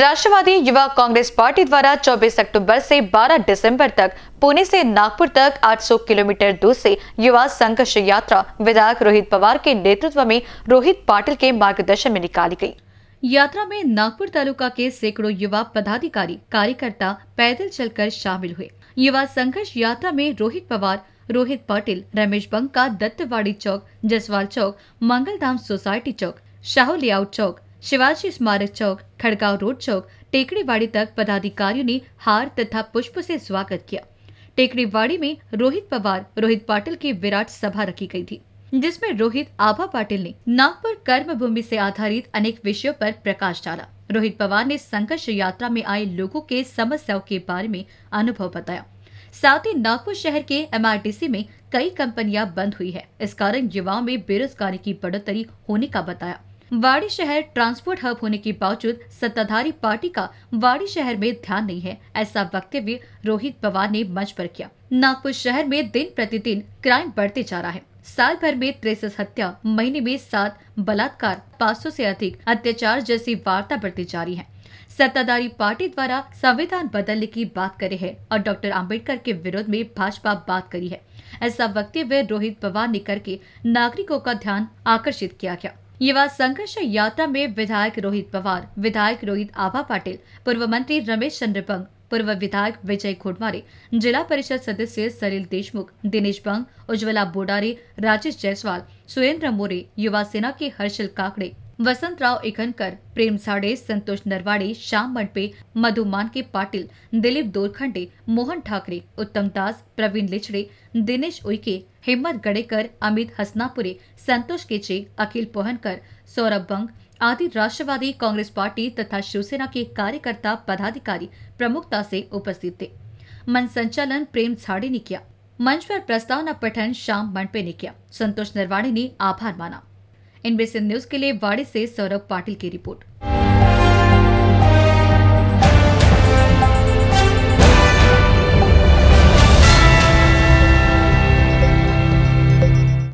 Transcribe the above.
राष्ट्रवादी युवा कांग्रेस पार्टी द्वारा 24 अक्टूबर से 12 दिसंबर तक पुणे से नागपुर तक 800 किलोमीटर दूर से युवा संघर्ष यात्रा विधायक रोहित पवार के नेतृत्व में रोहित पाटिल के मार्गदर्शन में निकाली गई यात्रा में नागपुर तालुका के सैकड़ों युवा पदाधिकारी कार्यकर्ता पैदल चलकर शामिल हुए युवा संघर्ष यात्रा में Rohit Pawar Rohit Patil Ramesh Banka Dattawadi Chowk Jaswal Chowk Mangaldham society Chowk Shahu layout Chowk Shivaji Smarak Chowk Khadgaon road चौक टेकड़ीवाड़ी तक पदाधिकारियों ने हार तथा पुष्प से स्वागत किया टेकड़ीवाड़ी में रोहित पवार रोहित पाटिल की विराट सभा रखी गई थी जिसमें रोहित आभा पाटिल ने नागपुर कर्म भूमि से आधारित अनेक विषयों पर प्रकाश डाला रोहित पवार ने संघर्ष यात्रा में आए लोगों के समस्याओं के बारे में अनुभव बताया साथ ही नागपुर शहर के एम में कई कंपनियां बंद हुई है इस कारण युवाओं में बेरोजगारी की बढ़ोतरी होने का बताया वाड़ी शहर ट्रांसपोर्ट हब होने के बावजूद सत्ताधारी पार्टी का वाड़ी शहर में ध्यान नहीं है ऐसा वक्तव्य रोहित पवार ने मंच पर किया नागपुर शहर में दिन प्रतिदिन क्राइम बढ़ते जा रहा है साल भर में तिरसठ हत्या महीने में सात बलात्कार पाँच से अधिक अत्याचार जैसी वार्ता बढ़ती जा रही है सत्ताधारी पार्टी द्वारा संविधान बदलने की बात करे है और डॉक्टर अंबेडकर के विरोध में भाजपा बात करी है ऐसा वक्तव्य रोहित पवार ने करके नागरिकों का ध्यान आकर्षित किया गया युवा संघर्ष यात्रा में विधायक रोहित पवार विधायक रोहित आभा पाटिल पूर्व मंत्री रमेश चंद्र पंग पूर्व विधायक विजय घोटमारे जिला परिषद सदस्य सरिल देशमुख दिनेश पंग उज्ज्वला बोडारी राजेश जायसवाल सुरेंद्र मोरे युवा सेना के हर्षल काकड़े वसंतराव इखनकर प्रेम साड़े संतोष नरवाड़े श्याम मंडपे मधु मानके पाटिल दिलीप दोरखंडे मोहन ठाकरे उत्तम दास प्रवीण लिचड़े दिनेश उइके हिम्मत गड़ेकर अमित हसनापुरे संतोष केचे अखिल पोहनकर सौरभ बंग आदि राष्ट्रवादी कांग्रेस पार्टी तथा शिवसेना के कार्यकर्ता पदाधिकारी प्रमुखता से उपस्थित थे मन संचालन प्रेम झाड़े ने किया मंच पर प्रस्तावना पठन श्याम मंडपे ने किया संतोष नरवाड़े ने आभार माना एनबीसी न्यूज के लिए वाड़ी से सौरभ पाटिल की रिपोर्ट